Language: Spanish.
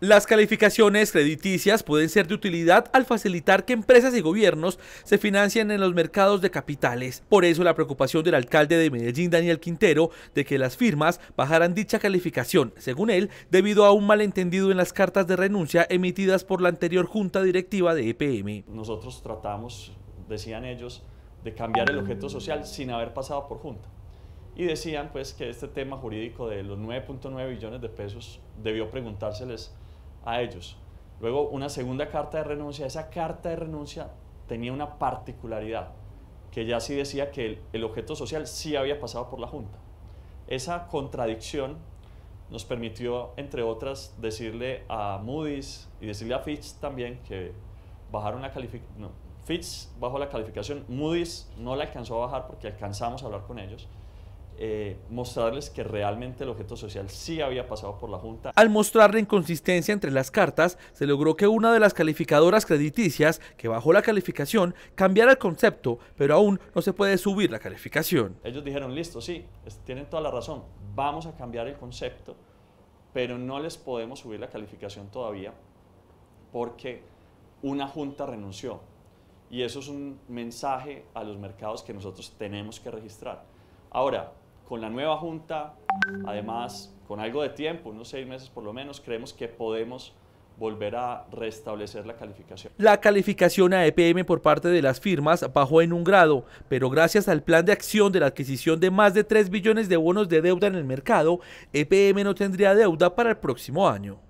Las calificaciones crediticias pueden ser de utilidad al facilitar que empresas y gobiernos se financien en los mercados de capitales. Por eso la preocupación del alcalde de Medellín, Daniel Quintero, de que las firmas bajaran dicha calificación, según él, debido a un malentendido en las cartas de renuncia emitidas por la anterior junta directiva de EPM. Nosotros tratamos, decían ellos, de cambiar el objeto social sin haber pasado por junta y decían pues que este tema jurídico de los 9.9 billones de pesos debió preguntárseles a ellos. Luego una segunda carta de renuncia, esa carta de renuncia tenía una particularidad, que ya sí decía que el, objeto social sí había pasado por la Junta. Esa contradicción nos permitió, entre otras, decirle a Moody's y decirle a Fitch también que bajaron la calificación, no, Fitch bajó la calificación, Moody's no la alcanzó a bajar porque alcanzamos a hablar con ellos, eh, mostrarles que realmente el objeto social sí había pasado por la Junta. Al mostrar la inconsistencia entre las cartas, se logró que una de las calificadoras crediticias que bajó la calificación cambiara el concepto, pero aún no se puede subir la calificación. Ellos dijeron, listo, sí, tienen toda la razón, vamos a cambiar el concepto, pero no les podemos subir la calificación todavía porque una Junta renunció. Y eso es un mensaje a los mercados que nosotros tenemos que registrar. Ahora, con la nueva junta, además con algo de tiempo, unos seis meses por lo menos, creemos que podemos volver a restablecer la calificación. La calificación a EPM por parte de las firmas bajó en un grado, pero gracias al plan de acción de la adquisición de más de 3 billones de bonos de deuda en el mercado, EPM no tendría deuda para el próximo año.